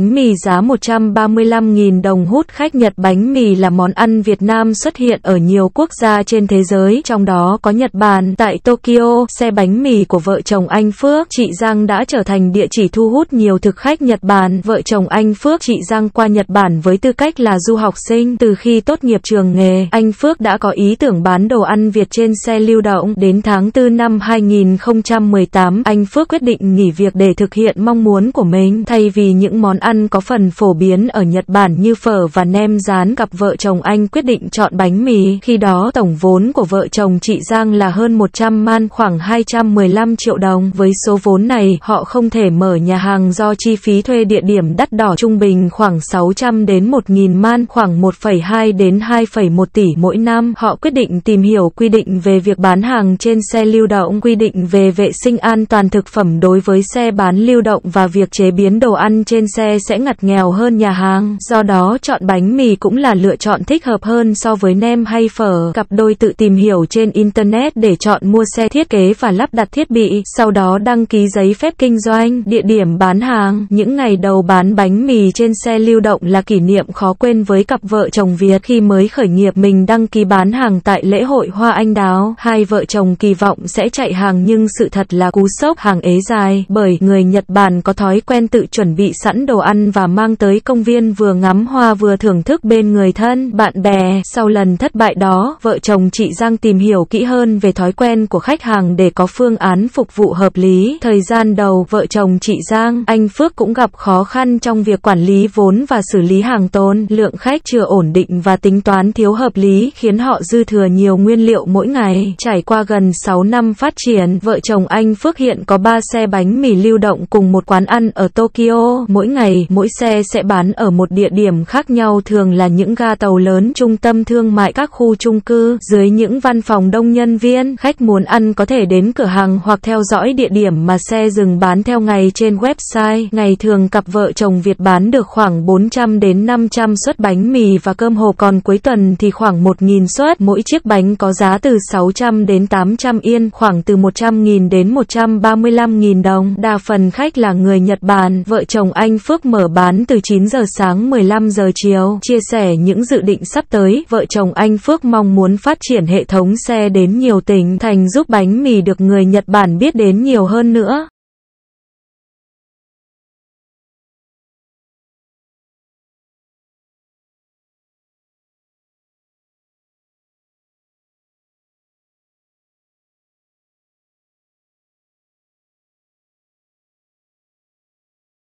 Bánh mì giá 135.000 đồng hút khách Nhật Bánh mì là món ăn Việt Nam xuất hiện ở nhiều quốc gia trên thế giới, trong đó có Nhật Bản. Tại Tokyo, xe bánh mì của vợ chồng anh Phước, chị Giang đã trở thành địa chỉ thu hút nhiều thực khách Nhật Bản. Vợ chồng anh Phước, chị Giang qua Nhật Bản với tư cách là du học sinh. Từ khi tốt nghiệp trường nghề, anh Phước đã có ý tưởng bán đồ ăn Việt trên xe lưu động. Đến tháng 4 năm 2018, anh Phước quyết định nghỉ việc để thực hiện mong muốn của mình. Thay vì những món ăn ăn có phần phổ biến ở Nhật Bản như phở và nem rán gặp vợ chồng anh quyết định chọn bánh mì. Khi đó tổng vốn của vợ chồng chị Giang là hơn 100 man khoảng 215 triệu đồng. Với số vốn này, họ không thể mở nhà hàng do chi phí thuê địa điểm đắt đỏ trung bình khoảng 600 đến 1.000 man khoảng 1,2 đến 2,1 tỷ mỗi năm. Họ quyết định tìm hiểu quy định về việc bán hàng trên xe lưu động, quy định về vệ sinh an toàn thực phẩm đối với xe bán lưu động và việc chế biến đồ ăn trên xe sẽ ngặt nghèo hơn nhà hàng, do đó chọn bánh mì cũng là lựa chọn thích hợp hơn so với nem hay phở. Cặp đôi tự tìm hiểu trên Internet để chọn mua xe thiết kế và lắp đặt thiết bị, sau đó đăng ký giấy phép kinh doanh, địa điểm bán hàng. Những ngày đầu bán bánh mì trên xe lưu động là kỷ niệm khó quên với cặp vợ chồng Việt khi mới khởi nghiệp mình đăng ký bán hàng tại lễ hội Hoa Anh Đáo. Hai vợ chồng kỳ vọng sẽ chạy hàng nhưng sự thật là cú sốc hàng ế dài, bởi người Nhật Bản có thói quen tự chuẩn bị sẵn đồ ăn ăn và mang tới công viên vừa ngắm hoa vừa thưởng thức bên người thân, bạn bè. Sau lần thất bại đó, vợ chồng chị Giang tìm hiểu kỹ hơn về thói quen của khách hàng để có phương án phục vụ hợp lý. Thời gian đầu, vợ chồng chị Giang, anh Phước cũng gặp khó khăn trong việc quản lý vốn và xử lý hàng tồn, lượng khách chưa ổn định và tính toán thiếu hợp lý khiến họ dư thừa nhiều nguyên liệu mỗi ngày. Trải qua gần 6 năm phát triển, vợ chồng anh Phước hiện có 3 xe bánh mì lưu động cùng một quán ăn ở Tokyo. Mỗi ngày này, mỗi xe sẽ bán ở một địa điểm khác nhau thường là những ga tàu lớn trung tâm thương mại các khu chung cư, dưới những văn phòng đông nhân viên, khách muốn ăn có thể đến cửa hàng hoặc theo dõi địa điểm mà xe dừng bán theo ngày trên website. Ngày thường cặp vợ chồng Việt bán được khoảng 400 đến 500 suất bánh mì và cơm hộp còn cuối tuần thì khoảng 1.000 suất. Mỗi chiếc bánh có giá từ 600 đến 800 yên, khoảng từ 100.000 đến 135.000 đồng. Đa phần khách là người Nhật Bản, vợ chồng anh Phước mở bán từ 9 giờ sáng 15 giờ chiều. Chia sẻ những dự định sắp tới, vợ chồng anh Phước mong muốn phát triển hệ thống xe đến nhiều tỉnh thành giúp bánh mì được người Nhật Bản biết đến nhiều hơn nữa.